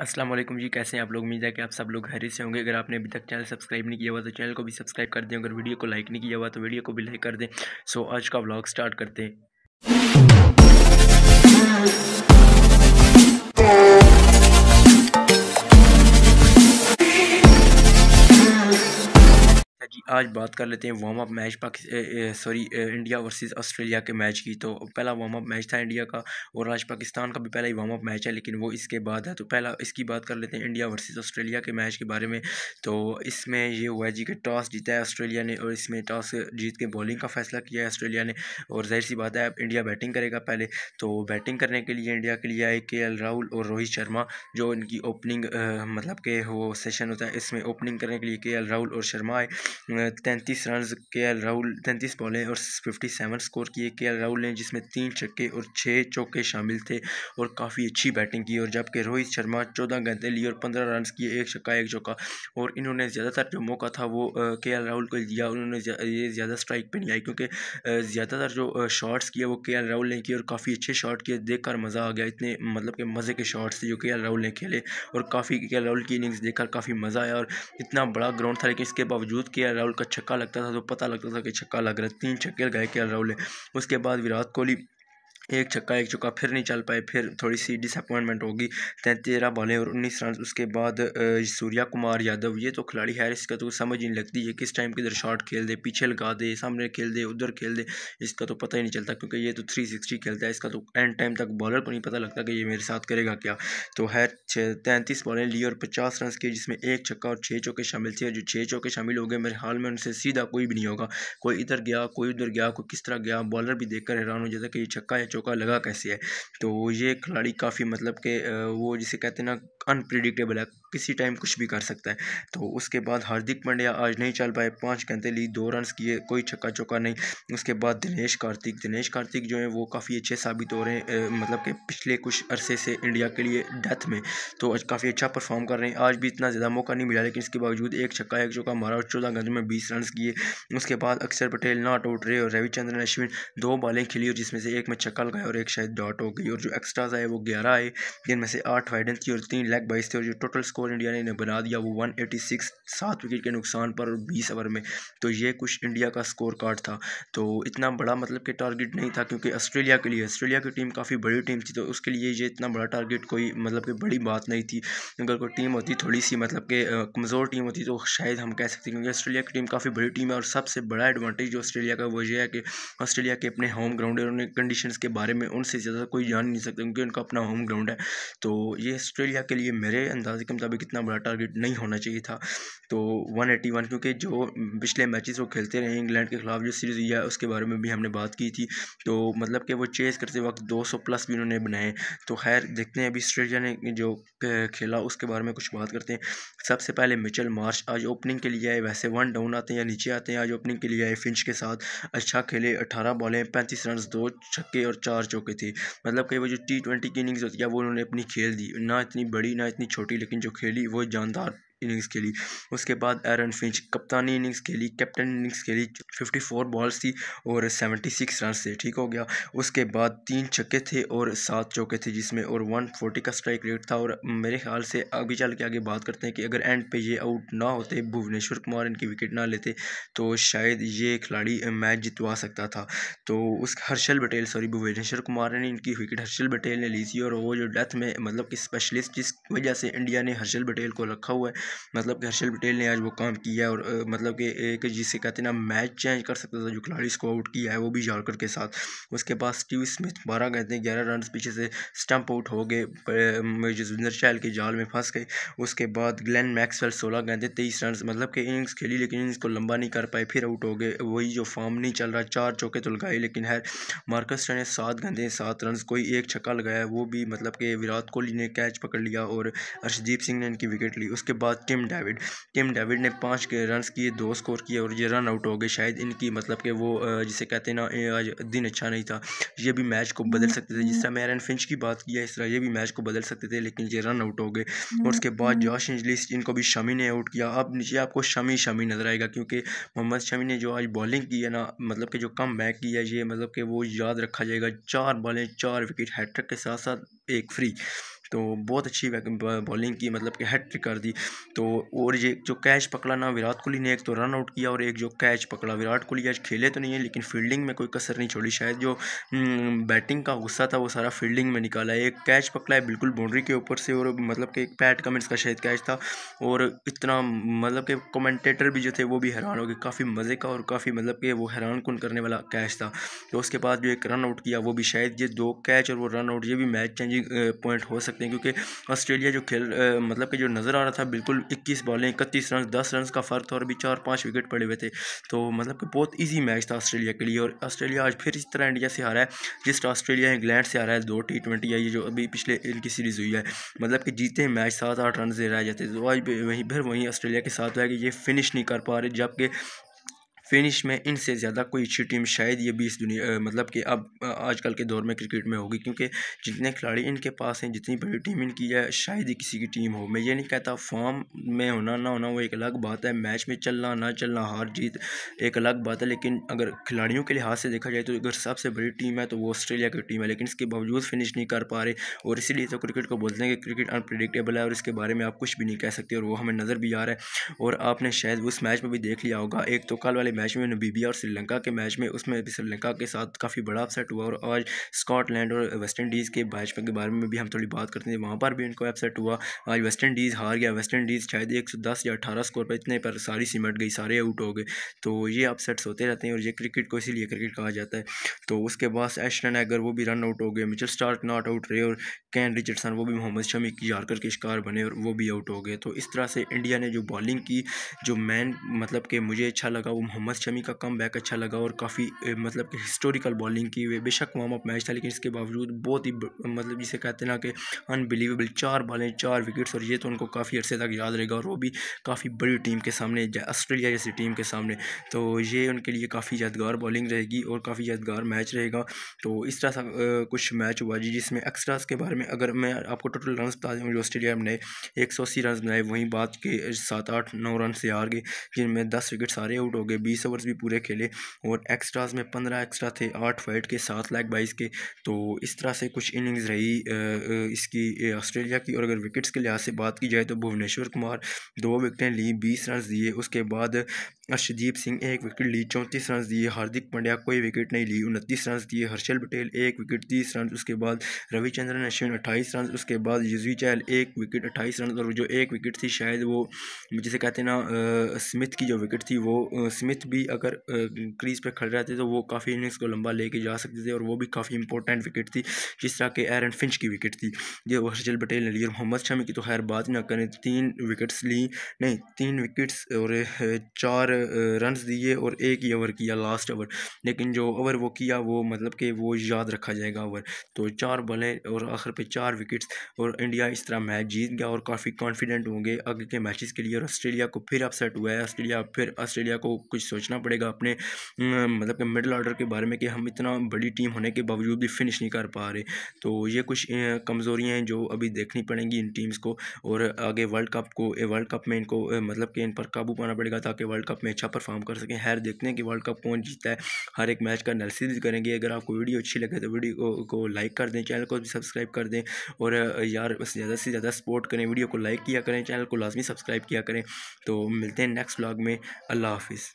असलम जी कैसे हैं आप लोग उम्मीद है कि आप सब लोग हरे से होंगे अगर आपने अभी तक चैनल सब्सक्राइब नहीं किया हुआ तो चैनल को भी सब्सक्राइब कर दें अगर वीडियो को लाइक नहीं किया हुआ तो वीडियो को भी लाइक कर दें सो आज का ब्लॉग स्टार्ट करते हैं आज बात कर लेते हैं warm up match sorry India versus Australia के मैच की तो पहला वार्म अप मैच था इंडिया का और आज पाकिस्तान का भी पहला ही वार्म अप मैच है लेकिन वो इसके बाद है तो पहला इसकी बात कर लेते हैं इंडिया वर्सेस ऑस्ट्रेलिया के मैच के बारे में तो इसमें ये हुआ है जी कि टॉस जीता है ऑस्ट्रेलिया ने और इसमें टॉस जीत के बॉलिंग का फैसला किया है ऑस्ट्रेलिया ने और जाहिर सी बात है अब इंडिया बैटिंग करेगा पहले तो बैटिंग करने के लिए इंडिया के लिए आए के एल राहुल और रोहित शर्मा जो इनकी ओपनिंग मतलब के वो सेशन होता है इसमें ओपनिंग करने के लिए के एल राहुल और शर्मा आए तैंतीस रन के एल राहुल तैंतीस बॉलें और फिफ्टी सेवन स्कोर किए के एल राहुल ने जिसमें तीन छक्के और छः चौके शामिल थे और काफ़ी अच्छी बैटिंग की और जबकि रोहित शर्मा चौदह गेंदे लिए और पंद्रह रन किए एक छक्का एक चौका और इन्होंने ज़्यादातर जो मौका था वो के एल राहुल को दिया उन्होंने ये ज़्यादा स्ट्राइक पर नहीं आई क्योंकि ज़्यादातर जो शॉट्स किए वो के एल राहुल ने किए और काफ़ी अच्छे शॉट किए देखकर मज़ा आ गया इतने मतलब कि मज़े के शॉट्स थे जो के एल राहुल ने खेले और काफ़ी के एल राहुल की इनिंग्स देखकर काफ़ी मज़ा आया और इतना बड़ा ग्राउंड था लेकिन इसके बावजूद के एल राहुल का छक्का लगता था तो पता लगता था कि छक्का लग रहा है तीन छक्के लगाए के राहुल ने उसके बाद विराट कोहली एक छक्का एक चौका फिर नहीं चल पाए फिर थोड़ी सी डिसअपॉइंटमेंट होगी तेरह बॉलें और उन्नीस रन उसके बाद सूर्या कुमार यादव ये तो खिलाड़ी है इसका तो समझ ही नहीं लगती ये किस टाइम किधर शॉट खेल दे पीछे लगा दे सामने खेल दे उधर खेल दे इसका तो पता ही नहीं चलता क्योंकि ये तो थ्री सिक्सटी खेलता है इसका तो एंड टाइम तक बॉलर को नहीं पता लगता कि ये मेरे साथ करेगा क्या तो है तैंतीस बॉलें ली और पचास रन किए जिसमें एक छक्का और छः चौके शामिल थे जो छः चौके शामिल हो गए मेरे हाल में उनसे सीधा कोई भी नहीं होगा कोई इधर गया कोई उधर गया कोई किस तरह गया बॉलर भी देखकर हैरान हो जाता कि ये छक्का या चौका लगा कैसे है तो ये खिलाड़ी काफ़ी मतलब के वो जिसे कहते हैं ना अनप्रिडिक्टेबल है किसी टाइम कुछ भी कर सकता है तो उसके बाद हार्दिक पांड्या आज नहीं चल पाए पाँच घंटे ली दो रन किए कोई छक्का चौका नहीं उसके बाद दिनेश कार्तिक दिनेश कार्तिक जो है वो काफ़ी अच्छे साबित हो रहे हैं मतलब कि पिछले कुछ अरसे से इंडिया के लिए डेथ में तो आज काफ़ी अच्छा परफॉर्म कर रहे हैं आज भी इतना ज़्यादा मौका नहीं मिला लेकिन इसके बावजूद एक छक्का एक चौका मारा और चौदह घंटे में बीस रन किए उसके बाद अक्षर पटेल नॉट आउट रहे और रविचंद्रन अश्विन दो बॉलें खिली और जिसमें से एक में छक्का निकल गए और एक शायद डॉट हो गई और जो एक्स्ट्राज आए वो ग्यारह आए जिनमें से आठ वाइडन थी और तीन लेग बाइस थे और जो टोटल स्कोर इंडिया ने इन्हें बना दिया वो वन एटी सिक्स सात विकेट के नुकसान पर और बीस ओवर में तो ये कुछ इंडिया का स्कोर कार्ड था तो इतना बड़ा मतलब कि टारगेट नहीं था क्योंकि ऑस्ट्रेलिया के लिए ऑस्ट्रेलिया की टीम काफ़ी बड़ी टीम थी तो उसके लिए ये इतना बड़ा टारगेट कोई मतलब कि बड़ी बात नहीं थी अगर कोई टीम होती थोड़ी सी मतलब कि कमज़ोर टीम होती तो शायद हम कह सकते क्योंकि ऑस्ट्रेलिया की टीम काफ़ी बड़ी टीम है और सबसे बड़ा एडवांटेज जो ऑस्ट्रेलिया का वो ये है कि ऑस्ट्रेलिया के अपने होम ग्राउंड और कंडीशन के बारे में उनसे ज़्यादा कोई जान नहीं सकता क्योंकि उनका अपना होम ग्राउंड है तो ये ऑस्ट्रेलिया के लिए मेरे अंदाजे के मुताबिक इतना बड़ा टारगेट नहीं होना चाहिए था तो वन एटी वन क्योंकि जो पिछले मैचेस वो खेलते रहे इंग्लैंड के खिलाफ जो सीरीज़ हुई है उसके बारे में भी हमने बात की थी तो मतलब कि वो चेज़ करते वक्त दो सौ प्लस भी उन्होंने बनाए तो खैर देखते हैं अभी ऑस्ट्रेलिया ने जो खेला उसके बारे में कुछ बात करते हैं सबसे पहले मिचल मार्च आज ओपनिंग के लिए आए वैसे वन डाउन आते हैं या नीचे आते हैं आज ओपनिंग के लिए आए फिंच के साथ अच्छा खेले अठारह बॉले पैंतीस रन दो छक्के और चार चौके थे मतलब कि वो जो टी ट्वेंटी की इनिंग्स होती है वो उन्होंने अपनी खेल दी ना इतनी बड़ी ना इतनी छोटी लेकिन जो खेली वो जानदार इनिंग्स खेली उसके बाद एरन फिंच कप्तानी इनिंग्स खेली कैप्टन इनिंग्स खेली फिफ्टी फोर बॉल्स थी और सेवेंटी सिक्स रन थे ठीक हो गया उसके बाद तीन छक्के थे और सात चौके थे जिसमें और वन फोर्टी का स्ट्राइक रेट था और मेरे ख्याल से अभी चल के आगे बात करते हैं कि अगर एंड पे ये आउट ना होते भुवनेश्वर कुमार इनकी विकेट ना लेते तो शायद ये खिलाड़ी मैच जितवा सकता था तो उस हर्षल पटेल सॉरी भुवनेश्वर कुमार ने इनकी विकेट हर्षल पटेल ने ली थी और वो जो डेथ में मतलब कि स्पेशलिस्ट जिस वजह से इंडिया ने हर्षल पटेल को रखा हुआ है मतलब कि हर्षल पटेल ने आज वो काम किया और आ, मतलब कि एक जिसे कहते हैं ना मैच चेंज कर सकता था जो खिलाड़ी इसको आउट किया है वो भी झारखंड के साथ उसके बाद स्टीव स्मिथ बारह कहते हैं ग्यारह रन पीछे से स्टंप आउट हो गए जसविंदर चहल के जाल में फंस गए उसके बाद ग्लैन मैक्सवेल सोलह हैं तेईस रन मतलब कि इनिंग्स खेली लेकिन इनिंग्स को लंबा नहीं कर पाए फिर आउट हो गए वही जो फॉर्म नहीं चल रहा चार चौके तो लगाए लेकिन है मार्कस ने सात गेंदें सात रन कोई एक छक्का लगाया वो भी मतलब कि विराट कोहली ने कैच पकड़ लिया और अर्शदीप सिंह ने इनकी विकेट ली उसके बाद टिम डेविड टिम डेविड ने पाँच रन किए दो स्कोर किए और ये रन आउट हो गए शायद इनकी मतलब कि वो जिसे कहते हैं ना आज दिन अच्छा नहीं था ये भी मैच को बदल हम्म। सकते थे जिस तरह मैरन फिंच की बात है इस तरह ये भी मैच को बदल सकते थे लेकिन ये रन आउट हो गए और उसके हम्म, बाद हम्म। जॉश इंजलिस इनको भी शमी ने आउट किया अब नीचे आपको शमी शमी नज़र आएगा क्योंकि मोहम्मद शमी ने जो आज बॉलिंग की है ना मतलब कि जो कम बैक किया ये मतलब कि वो याद रखा जाएगा चार बॉलें चार विकेट हैट्रिक के साथ साथ एक फ्री तो बहुत अच्छी बॉलिंग की मतलब कि हैट्रिक कर दी तो और ये जो कैच पकड़ा ना विराट कोहली ने एक तो रन आउट किया और एक जो कैच पकड़ा विराट कोहली आज खेले तो नहीं है लेकिन फील्डिंग में कोई कसर नहीं छोड़ी शायद जो बैटिंग हम्म, का गुस्सा था वो सारा फील्डिंग में निकाला एक कैच पकड़ा है बिल्कुल बाउंड्री के ऊपर से और मतलब कि एक पैट कमेंट्स का शायद कैच था और इतना मतलब कि कमेंटेटर भी जो थे वो भी हैरान हो गए काफ़ी मज़े का और काफ़ी मतलब कि वो हैरान कन करने वाला कैच था तो उसके बाद जो एक रन आउट किया वो भी शायद ये दो कैच और वो रन आउट ये भी मैच चेंजिंग पॉइंट हो सकते हैं क्योंकि ऑस्ट्रेलिया जो खेल मतलब कि जो नज़र आ रहा था बिल्कुल इक्कीस बॉलें इकतीस रन दस रन का फ़र्क था और भी चार पाँच विकेट पड़े हुए थे तो मतलब कि बहुत ईजी मैच था ऑस्ट्रेलिया के लिए और ऑस्ट्रेलिया आज फिर इस तरह इंडिया से हारा है जिस ऑस्ट्रेलिया इंग्लैंड से हारा है दो टी ट्वेंटी आई जो अभी पिछले इनकी सीरीज़ हुई है मतलब कि जीते मैच सात आठ रन से रह जाते तो आज वहीं फिर वहीं ऑस्ट्रेलिया के साथ हुआ है कि ये फिनिश नहीं कर पा रहे जबकि फिनिश में इनसे ज़्यादा कोई अच्छी टीम शायद ये बीस दुनिया मतलब कि अब आजकल के दौर में क्रिकेट में होगी क्योंकि जितने खिलाड़ी इनके पास हैं जितनी बड़ी टीम इनकी है शायद ही किसी की टीम हो मैं ये नहीं कहता फॉर्म में होना ना होना वो एक अलग बात है मैच में चलना ना चलना हार जीत एक अलग बात है लेकिन अगर खिलाड़ियों के लिहाज से देखा जाए तो अगर सबसे बड़ी टीम है तो वो ऑस्ट्रेलिया की टीम है लेकिन इसके बावजूद फिनिश नहीं कर पा रहे और इसीलिए तो क्रिकेट को बोलते हैं कि क्रिकेट अनप्रडिक्टेबल है और इसके बारे में आप कुछ भी नहीं कह सकते और वो हमें नज़र भी आ रहा है और आपने शायद उस मैच में भी देख लिया होगा एक तो कल वाले मैच मैच में नबीबिया और श्रीलंका के मैच में उसमें भी श्रीलंका के साथ काफ़ी बड़ा अपसेट हुआ और आज स्कॉटलैंड और वेस्ट इंडीज़ के मैच के बारे में भी हम थोड़ी बात करते हैं वहाँ पर भी उनको अपसेट हुआ आज वेस्ट इंडीज़ हार गया वेस्ट इंडीज़ शायद एक सौ दस या अठारह स्कोर पर इतने पर सारी सिमट गई सारे आउट हो गए तो ये अपसेट्स होते रहते हैं और ये क्रिकेट को इसीलिए क्रिकेट कहा जाता है तो उसके बाद एशन एगर वो भी रन आउट हो गए मिचल स्टार्क नॉट आउट रहे और कैन रिचर्डसन वो भी मोहम्मद शमी की यार्कर के शिकार बने और वो भी आउट हो गए तो इस तरह से इंडिया ने जो बॉलिंग की जो मैन मतलब कि मुझे अच्छा लगा वो मोहम्मद मोहम्मद शमी का कम बैक अच्छा लगा और काफ़ी मतलब कि हिस्टोरिकल बॉलिंग की हुई बेशक वार्म अप मैच था लेकिन इसके बावजूद बहुत ही मतलब जिसे कहते हैं ना कि अनबिलीवेबल चार बॉलें चार विकेट्स और ये तो उनको काफ़ी अर्से तक याद रहेगा और वो भी काफ़ी बड़ी टीम के सामने ऑस्ट्रेलिया जैसी टीम के सामने तो ये उनके लिए काफ़ी यादगार बॉलिंग रहेगी और काफ़ी यादगार मैच रहेगा तो इस तरह सा कुछ मैच हुआ जी जिसमें एक्स्ट्रास के बारे में अगर मैं आपको टोटल रन बता दूँ जो ऑस्ट्रेलिया बनाए एक सौ अस्सी रन बनाए वहीं बात के सात आठ नौ रन से हार गए जिनमें दस विकेट सारे आउट हो गए बीस बीस ओवर्स भी पूरे खेले और एक्स्ट्राज में पंद्रह एक्स्ट्रा थे आठ वाइट के सात लाख बाईस के तो इस तरह से कुछ इनिंग्स रही इसकी ऑस्ट्रेलिया की और अगर विकेट्स के लिहाज से बात की जाए तो भुवनेश्वर कुमार दो विकटें ली बीस रन दिए उसके बाद अर्शदीप सिंह एक विकेट ली चौंतीस रन दिए हार्दिक पंड्या कोई विकेट नहीं ली उनतीस रन दिए हर्षल पटेल एक विकेट तीस रन उसके बाद रविचंद्रन अश्विन अट्ठाईस रन उसके बाद यजवी चहल एक विकेट अट्ठाईस रन और जो एक विकेट थी शायद वो जिसे कहते हैं ना स्मिथ की जो विकेट थी वो स्मिथ भी अगर क्रीज पर खड़े रहते तो वो काफ़ी इनिंग्स को लंबा लेके जा सकते थे और वो भी काफ़ी इंपॉर्टेंट विकेट थी जिस तरह के एरन फिंच की विकेट थी जो हर्षल पटेल ने ली और मोहम्मद शमी की तो खैर बात ना करें तीन विकेट्स ली नहीं तीन विकेट्स और चार रन दिए और एक ही ओवर किया लास्ट ओवर लेकिन जो ओवर वो किया वो मतलब कि वो याद रखा जाएगा ओवर तो चार बलें और आखिर पे चार विकेट्स और इंडिया इस तरह मैच जीत गया और काफ़ी कॉन्फिडेंट होंगे आगे के मैचेस के लिए और ऑस्ट्रेलिया को फिर अपसेट हुआ है ऑस्ट्रेलिया फिर ऑस्ट्रेलिया को कुछ सोचना पड़ेगा अपने मतलब कि मिडल ऑर्डर के बारे में कि हम इतना बड़ी टीम होने के बावजूद भी फिनिश नहीं कर पा रहे तो ये कुछ कमज़ोरियाँ हैं जो अभी देखनी पड़ेंगी इन टीम्स को और आगे वर्ल्ड कप को वर्ल्ड कप में इनको मतलब कि इन पर काबू पाना पड़ेगा ताकि वर्ल्ड कप में अच्छा परफॉर्म कर सकें हर देखते हैं कि वर्ल्ड कप कौन जीतता है हर एक मैच का एनालिसिस करेंगे अगर आपको वीडियो अच्छी लगे तो वीडियो को लाइक कर दें चैनल को भी सब्सक्राइब कर दें और यार ज़्यादा से ज़्यादा सपोर्ट करें वीडियो को लाइक किया करें चैनल को लाजमी सब्सक्राइब किया करें तो मिलते हैं नेक्स्ट ब्लॉग में अल्लाह हाफिज़